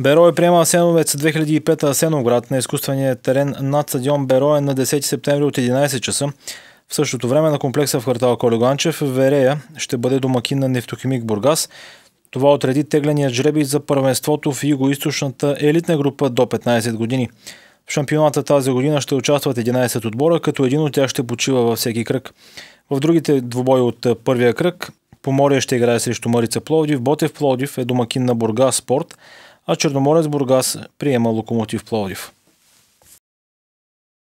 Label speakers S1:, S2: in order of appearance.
S1: Беро е приема Асеновец 2005 Асеновград на изкуствения терен над стадион е на 10 септември от 11 часа. В същото време на комплекса в квартал Колеганчев Верея ще бъде домакин на нефтохимик Бургас. Това отреди тегления жреби за първенството в юго-источната елитна група до 15 години. В шампионата тази година ще участват 11 отбора, като един от тях ще почива във всеки кръг. В другите двобои от първия кръг Поморие ще играе срещу Марица Пловдив, Ботев Пловдив е домакин на Бургас Спорт – а Черноморец Бургас приема Локомотив Пловдив.